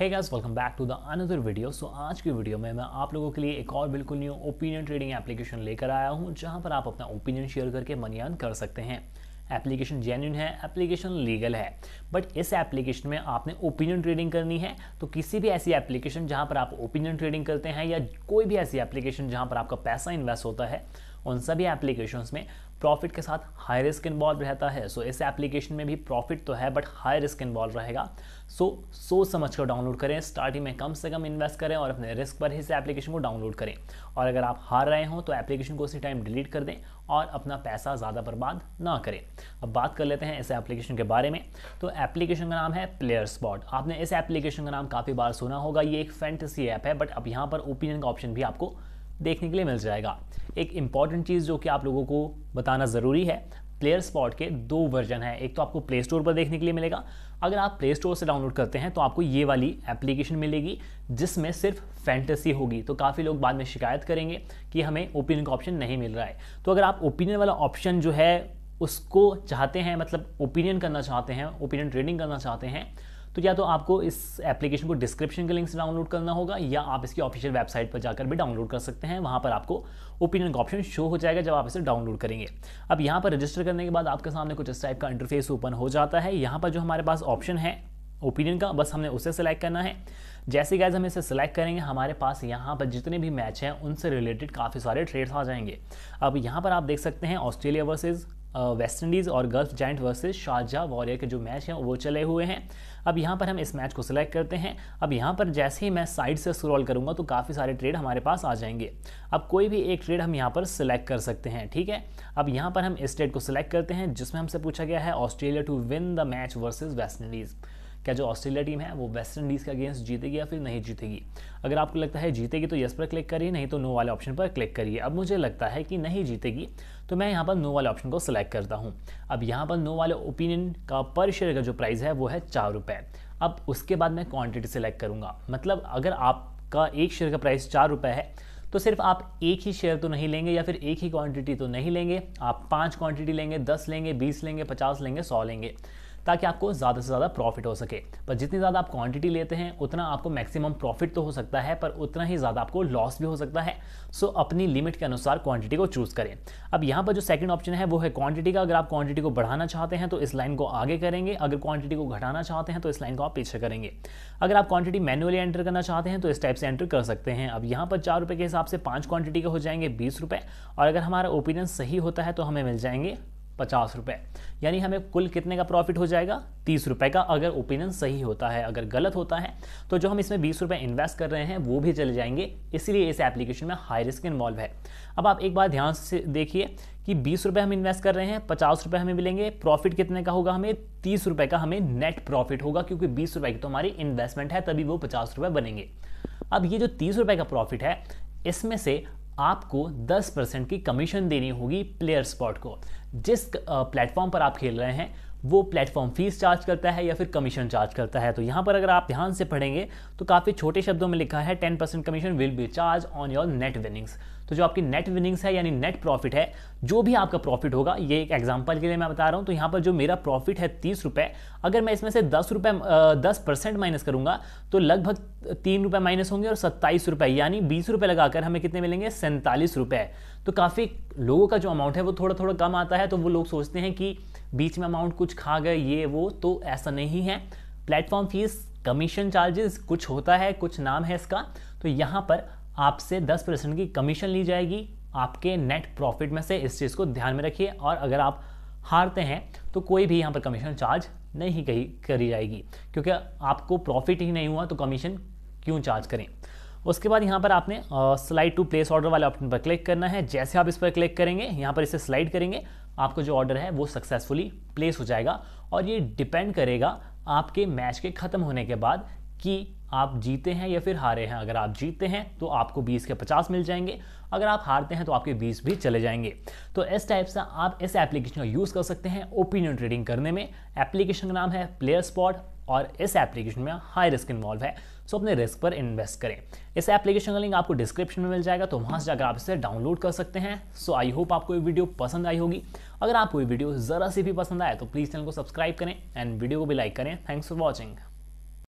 hey guys welcome back to the another video so आज की video में मैं आप लोगों के लिए एक और बिल्कुल न्यू ओपिनियन ट्रेडिंग एप्लीकेशन लेकर आया हूं जहां पर आप अपना ओपिनियन शेयर करके मनियान कर सकते हैं एप्लीकेशन जेन्यून है एप्लीकेशन लीगल है बट इस एप्लीकेशन में आपने ओपिनियन ट्रेडिंग करनी है तो किसी भी ऐसी एप्लीकेशन जहाँ पर आप ओपिनियन ट्रेडिंग करते हैं या कोई भी ऐसी एप्लीकेशन जहाँ पर आपका पैसा इन्वेस्ट होता है उन सभी एप्लीकेशन में प्रॉफिट के साथ हाई रिस्क इन्वॉल्व रहता है सो so, इस एप्लीकेशन में भी प्रॉफिट तो है बट हाई रिस्क इन्वॉल्व रहेगा सो so, सोच समझ कर डाउनलोड करें स्टार्टिंग में कम से कम इन्वेस्ट करें और अपने रिस्क पर ही इस एप्लीकेशन को डाउनलोड करें और अगर आप हार रहे हो तो एप्लीकेशन को उसी टाइम डिलीट कर दें और अपना पैसा ज़्यादा बर्बाद ना करें अब बात कर लेते हैं इस एप्लीकेशन के बारे में तो एप्लीकेशन का नाम है प्लेयर स्पॉट आपने इस एप्लीकेशन का नाम काफ़ी बार सुना होगा ये एक फैंटेसी ऐप है बट अब यहाँ पर ओपिनियन का ऑप्शन भी आपको देखने के लिए मिल जाएगा एक इंपॉर्टेंट चीज़ जो कि आप लोगों को बताना ज़रूरी है प्लेयर स्पॉट के दो वर्जन हैं एक तो आपको प्ले स्टोर पर देखने के लिए मिलेगा अगर आप प्ले स्टोर से डाउनलोड करते हैं तो आपको ये वाली एप्लीकेशन मिलेगी जिसमें सिर्फ फैंटेसी होगी तो काफ़ी लोग बाद में शिकायत करेंगे कि हमें ओपिनियन का ऑप्शन नहीं मिल रहा है तो अगर आप ओपिनियन वाला ऑप्शन जो है उसको चाहते हैं मतलब ओपिनियन करना चाहते हैं ओपिनियन ट्रेडिंग करना चाहते हैं तो या तो आपको इस एप्लीकेशन को डिस्क्रिप्शन के लिंक से डाउनलोड करना होगा या आप इसकी ऑफिशियल वेबसाइट पर जाकर भी डाउनलोड कर सकते हैं वहाँ पर आपको ओपिनियन का ऑप्शन शो हो जाएगा जब आप इसे डाउनलोड करेंगे अब यहाँ पर रजिस्टर करने के बाद आपके सामने कुछ इस टाइप का इंटरफेस ओपन हो जाता है यहाँ पर जो हमारे पास ऑप्शन है ओपिनियन का बस हमने उसे सेलेक्ट करना है जैसे गैज हम इसे सेलेक्ट करेंगे हमारे पास यहाँ पर जितने भी मैच हैं उनसे रिलेटेड काफ़ी सारे ट्रेड्स आ जाएंगे अब यहाँ पर आप देख सकते हैं ऑस्ट्रेलिया वर्सेज वेस्ट इंडीज़ और gulf giant versus Sharjah warrior के जो मैच हैं वो चले हुए हैं अब यहाँ पर हम इस मैच को सिलेक्ट करते हैं अब यहाँ पर जैसे ही मैं साइड से स्क्रॉल करूँगा तो काफ़ी सारे ट्रेड हमारे पास आ जाएंगे अब कोई भी एक ट्रेड हम यहाँ पर सिलेक्ट कर सकते हैं ठीक है अब यहाँ पर हम इस ट्रेड को सिलेक्ट करते हैं जिसमें हमसे पूछा गया है Australia to win the match versus West Indies क्या जो ऑस्ट्रेलिया टीम है वो वेस्ट इंडीज़ के अगेंस्ट जीतेगी या फिर नहीं जीतेगी अगर आपको लगता है जीतेगी तो यस पर क्लिक करिए नहीं तो नो वाले ऑप्शन पर क्लिक करिए अब मुझे लगता है कि नहीं जीतेगी तो मैं यहाँ पर नो वाले ऑप्शन को सिलेक्ट करता हूँ अब यहाँ पर नो वाले ओपिनियन का पर शेयर का जो प्राइस है वो है चार रुपये अब उसके बाद मैं क्वान्टिटी सिलेक्ट करूँगा मतलब अगर आपका एक शेयर का प्राइस चार रुपये है तो सिर्फ आप एक ही शेयर तो नहीं लेंगे या फिर एक ही क्वांटिटी तो नहीं लेंगे आप पाँच क्वांटिटी लेंगे दस लेंगे बीस लेंगे पचास लेंगे सौ लेंगे ताकि आपको ज़्यादा से ज़्यादा प्रॉफिट हो सके पर जितनी ज़्यादा आप क्वांटिटी लेते हैं उतना आपको मैक्सिमम प्रॉफिट तो हो सकता है पर उतना ही ज़्यादा आपको लॉस भी हो सकता है सो अपनी लिमिट के अनुसार क्वांटिटी को चूज़ करें अब यहाँ पर जो सेकंड ऑप्शन है वो है क्वांटिटी का अगर आप क्वांटिटी को बढ़ाना चाहते हैं तो इस लाइन को आगे करेंगे अगर क्वांटिटी को घटाना चाहते हैं तो इस लाइन को आप पीछे करेंगे अगर आप क्वांटिटी मैनुअली एंटर करना चाहते हैं तो इस टाइप से एंटर कर सकते हैं अब यहाँ पर चार रुपये के हिसाब से पाँच क्वांटिटी के हो जाएंगे बीस रुपये और अगर हमारा ओपिनियन सही होता है तो हमें मिल जाएंगे पचास रुपये यानी हमें कुल कितने का प्रॉफिट हो जाएगा तीस रुपये का अगर ओपिनियन सही होता है अगर गलत होता है तो जो हम इसमें बीस रुपये इन्वेस्ट कर रहे हैं वो भी चले जाएंगे इसलिए इस एप्लीकेशन में हाई रिस्क इन्वॉल्व है अब आप एक बार ध्यान से देखिए कि बीस रुपये हम इन्वेस्ट कर रहे हैं पचास रुपये हमें मिलेंगे प्रॉफिट कितने का होगा हमें तीस रुपये का हमें नेट प्रॉफिट होगा क्योंकि बीस रुपये की तो हमारी इन्वेस्टमेंट है तभी वो पचास रुपये बनेंगे अब ये जो तीस रुपये का प्रॉफिट है इसमें से आपको 10 परसेंट की कमीशन देनी होगी प्लेयर स्पॉट को जिस प्लेटफॉर्म पर आप खेल रहे हैं वो प्लेटफॉर्म फीस चार्ज करता है या फिर कमीशन चार्ज करता है तो यहाँ पर अगर आप ध्यान से पढ़ेंगे तो काफ़ी छोटे शब्दों में लिखा है 10 percent commission will be charge on your net winnings तो जो आपकी नेट विनिंग्स है यानी नेट प्रॉफिट है जो भी आपका प्रॉफिट होगा ये एक एग्जाम्पल के लिए मैं बता रहा हूँ तो यहाँ पर जो मेरा प्रॉफिट है तीस रुपये अगर मैं इसमें से दस रुपये दस परसेंट माइनस करूँगा तो लगभग तीन रुपये माइनस होंगे और सत्ताईस रुपये यानी बीस रुपये लगाकर हमें कितने मिलेंगे सैंतालीस रुपये तो काफ़ी लोगों का जो अमाउंट है वो थोड़ा थोड़ा कम आता है तो वो लोग सोचते हैं कि बीच में अमाउंट कुछ खा गए ये वो तो ऐसा नहीं है प्लेटफॉर्म फीस कमीशन चार्जेस कुछ होता है कुछ नाम है इसका तो यहाँ पर आपसे 10 परसेंट की कमीशन ली जाएगी आपके नेट प्रॉफिट में से इस चीज़ को ध्यान में रखिए और अगर आप हारते हैं तो कोई भी यहाँ पर कमीशन चार्ज नहीं कही करी जाएगी क्योंकि आपको प्रॉफिट ही नहीं हुआ तो कमीशन क्यों चार्ज करें उसके बाद यहाँ पर आपने स्लाइड टू प्लेस ऑर्डर वाले ऑप्शन पर क्लिक करना है जैसे आप इस पर क्लिक करेंगे यहाँ पर इसे स्लाइड करेंगे आपका जो ऑर्डर है वो सक्सेसफुली प्लेस हो जाएगा और ये डिपेंड करेगा आपके मैच के ख़त्म होने के बाद कि आप जीते हैं या फिर हारे हैं अगर आप जीतते हैं तो आपको 20 के 50 मिल जाएंगे अगर आप हारते हैं तो आपके 20 भी चले जाएंगे तो इस टाइप से आप इस एप्लीकेशन का यूज़ कर सकते हैं ओपिनियन ट्रेडिंग करने में एप्लीकेशन का नाम है प्लेयर स्पॉट और इस एप्लीकेशन में हाई रिस्क इन्वॉल्व है सो अपने रिस्क पर इन्वेस्ट करें इस एप्लीकेशन का लिंक आपको डिस्क्रिप्शन में मिल जाएगा तो वहाँ से जाकर आप इसे डाउनलोड कर सकते हैं सो आई होप आपको ये वीडियो पसंद आई होगी अगर आपको ये वीडियो ज़रा सी भी पसंद आए तो प्लीज़ चैनल को सब्सक्राइब करें एंड वीडियो को भी लाइक करें थैंक्स फॉर वॉचिंग